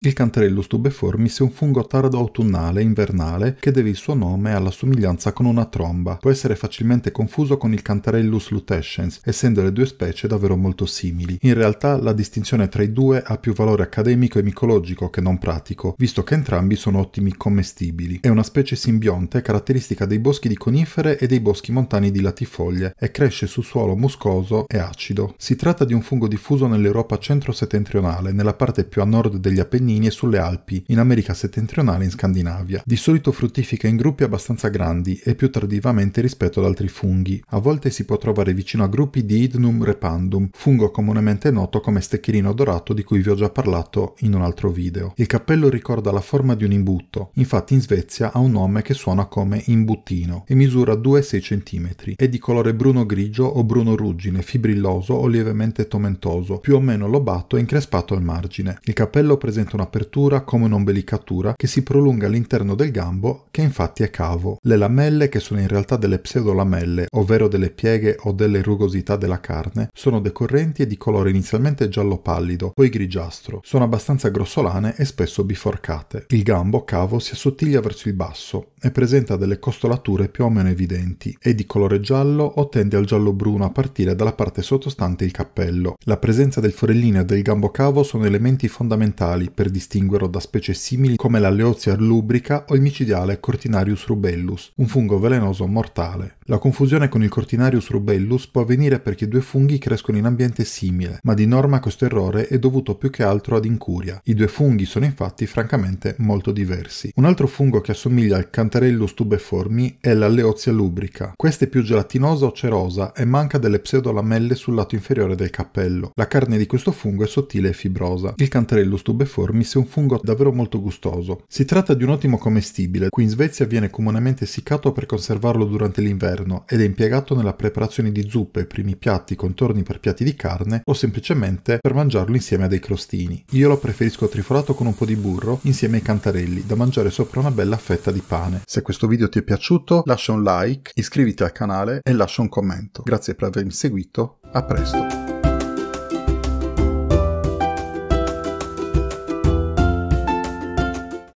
Il Cantarellus tubeformis è un fungo tardo autunnale e invernale che deve il suo nome alla somiglianza con una tromba. Può essere facilmente confuso con il Cantarellus lutescens, essendo le due specie davvero molto simili. In realtà la distinzione tra i due ha più valore accademico e micologico che non pratico, visto che entrambi sono ottimi commestibili. È una specie simbionte caratteristica dei boschi di conifere e dei boschi montani di latifoglie e cresce su suolo muscoso e acido. Si tratta di un fungo diffuso nell'Europa centro-settentrionale, nella parte più a nord degli Appennini Pennini e sulle Alpi, in America settentrionale e in Scandinavia. Di solito fruttifica in gruppi abbastanza grandi e più tardivamente rispetto ad altri funghi. A volte si può trovare vicino a gruppi di Idnum repandum, fungo comunemente noto come stecchirino dorato di cui vi ho già parlato in un altro video. Il cappello ricorda la forma di un imbutto, infatti in Svezia ha un nome che suona come imbuttino e misura 2-6 cm. È di colore bruno-grigio o bruno-ruggine, fibrilloso o lievemente tomentoso, più o meno lobato e increspato al margine. Il cappello presenta un'apertura come un'ombelicatura che si prolunga all'interno del gambo, che infatti è cavo. Le lamelle, che sono in realtà delle pseudolamelle, ovvero delle pieghe o delle rugosità della carne, sono decorrenti e di colore inizialmente giallo pallido, poi grigiastro. Sono abbastanza grossolane e spesso biforcate. Il gambo cavo si assottiglia verso il basso e presenta delle costolature più o meno evidenti. È di colore giallo o tende al giallo bruno a partire dalla parte sottostante il cappello. La presenza del forellino e del gambo cavo sono elementi fondamentali per per distinguerlo da specie simili come la Leotia lubrica o il micidiale Cortinarius rubellus, un fungo velenoso mortale. La confusione con il Cortinarius rubellus può avvenire perché i due funghi crescono in ambiente simile, ma di norma questo errore è dovuto più che altro ad incuria. I due funghi sono infatti francamente molto diversi. Un altro fungo che assomiglia al Cantarellus tubeformi è la Leotia lubrica. Questa è più gelatinosa o cerosa e manca delle pseudolamelle sul lato inferiore del cappello. La carne di questo fungo è sottile e fibrosa. Il Cantarellus tubeformi mise un fungo davvero molto gustoso. Si tratta di un ottimo commestibile, qui in Svezia viene comunemente essiccato per conservarlo durante l'inverno ed è impiegato nella preparazione di zuppe, primi piatti, contorni per piatti di carne o semplicemente per mangiarlo insieme a dei crostini. Io lo preferisco triforato con un po' di burro insieme ai cantarelli da mangiare sopra una bella fetta di pane. Se questo video ti è piaciuto lascia un like, iscriviti al canale e lascia un commento. Grazie per avermi seguito, a presto!